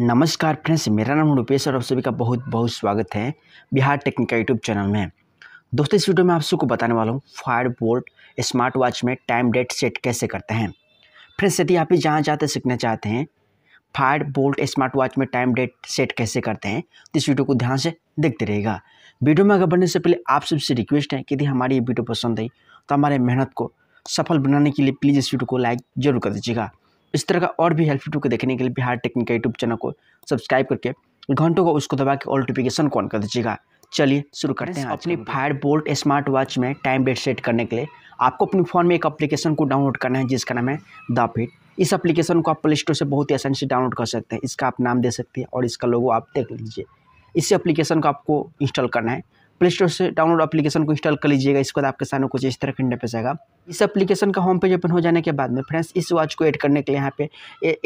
नमस्कार फ्रेंड्स मेरा नाम रुपेश और आप सभी का बहुत बहुत स्वागत है बिहार टेक्निका यूट्यूब चैनल में दोस्तों इस वीडियो में आप सबको बताने वाला हूँ फायर बोल्ट स्मार्ट वॉच में टाइम डेट सेट कैसे करते हैं फ्रेंड्स यदि आप जहाँ जाते सीखना चाहते हैं फायर बोल्ट स्मार्ट वॉच में टाइम डेट सेट कैसे करते हैं तो इस वीडियो को ध्यान से देखते रहेगा वीडियो में अगर बढ़ने से पहले आप सबसे रिक्वेस्ट है कि यदि हमारी ये वीडियो पसंद आई तो हमारे मेहनत को सफल बनाने के लिए प्लीज़ इस वीडियो को लाइक जरूर कर दीजिएगा इस तरह का और भी हेल्प टू को देखने के लिए बिहार टेक्निक यूट्यूब चैनल को सब्सक्राइब करके घंटों को उसको दबा के ऑल नोटिफिकेशन ऑन कर दीजिएगा चलिए शुरू करते हैं अपनी फायर बोल्ट स्मार्ट वॉच में टाइम डेट सेट करने के लिए आपको अपने फ़ोन में एक एप्लीकेशन को डाउनलोड करना है जिसका नाम है द फिट इस एप्लीकेशन को आप प्ले स्टोर से बहुत ही आसानी से डाउनलोड कर सकते हैं इसका आप नाम दे सकते हैं और इसका लोगो आप देख लीजिए इस एप्लीकेशन को आपको इंस्टॉल करना है प्ले स्टोर से डाउनलोड एप्लीकेशन को इंस्टॉल कर लीजिएगा इसके बाद आपके सामने कुछ इस तरह का इंटरफेस जाएगा इस एप्लीकेशन का होम पेज ओपन हो जाने के बाद में फ्रेंड्स इस वॉच को ऐड करने के लिए यहाँ पे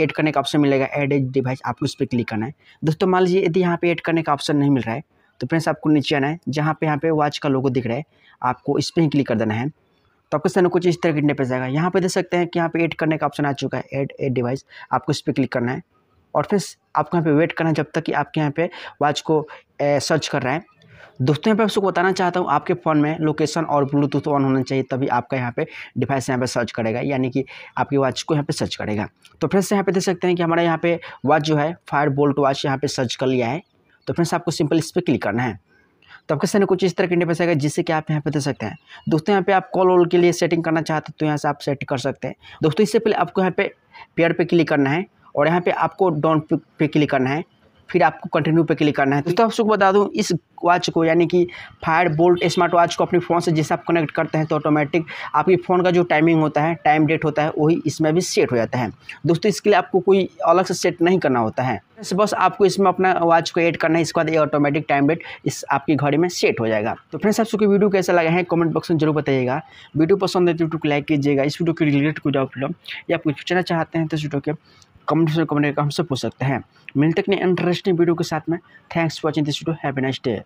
ऐड करने का ऑप्शन मिलेगा एड एज डिवाइस आपको इस पर क्लिक करना है दोस्तों मान लीजिए यदि यहाँ पे ऐड करने का ऑप्शन नहीं मिल रहा है तो फ्रेंड्स आपको नीचे आना है जहाँ पे यहाँ पे वॉच का लोगो दिख रहा है आपको इस पर ही क्लिक कर देना है तो आपके सामने कुछ इस तरह गिरने पर जाएगा यहाँ पे देख सकते हैं कि यहाँ पे एड करने का ऑप्शन आ चुका है एड एड डिवाइस आपको इस पर क्लिक करना है और फिर आपको यहाँ पे वेट करना है जब तक कि आपके यहाँ पे वॉच को सर्च कर रहा है दोस्तों यहाँ पे आपको बताना चाहता हूँ आपके फ़ोन में लोकेशन और ब्लूटूथ ऑन होना चाहिए तभी आपका यहाँ पे डिवाइस यहाँ पे सर्च करेगा यानी कि आपकी वॉच को यहाँ पे सर्च करेगा तो फ्रेंड्स यहाँ पे देख सकते हैं कि हमारा यहाँ पे वॉच जो है फायर बोल्ट वॉच यहाँ पे सर्च कर लिया है तो फ्रेंड्स आपको सिंपल इस पर क्लिक करना है तो आपके सामने कुछ इस तरह के इंटरफेस आएगा जिससे कि आप यहाँ पे दे सकते हैं दोस्तों यहाँ पे आप कॉल वॉल के लिए सेटिंग करना चाहते हैं तो यहाँ से आप सेट कर सकते हैं दोस्तों इससे पहले आपको यहाँ पे पेयर पे क्लिक करना है और यहाँ पे आपको डाउन पे क्लिक करना है फिर आपको कंटिन्यू पे क्लिक करना है दोस्तों आप सबको बता दूँ इस वॉच को यानी कि फायर बोल्ट स्मार्ट वॉच को अपने फ़ोन से जैसे आप कनेक्ट करते हैं तो ऑटोमेटिक आपके फ़ोन का जो टाइमिंग होता है टाइम डेट होता है वही इसमें भी सेट हो जाता है दोस्तों इसके लिए आपको कोई अलग से सेट नहीं करना होता है बस आपको इसमें अपना वॉच को ऐड करना है इसके बाद ये ऑटोमेटिक टाइम डेट इस आपकी घड़ी में सेट हो जाएगा तो फ्रेंड्स आप सबको वीडियो कैसा लगा है कमेंट बॉक्स में जरूर बताइएगा वीडियो पसंद है तो वीडियो को लाइक कीजिएगा इस वीडियो के रिलेटेड कुछ डाउट या आप कुछ पूछना चाहते हैं तो इस वीडियो के कमेंट से कमेंट करके हमसे पूछ सकते हैं मिलते हैं इंटरेस्टिंग वीडियो के साथ में thanks for watching this video happy next day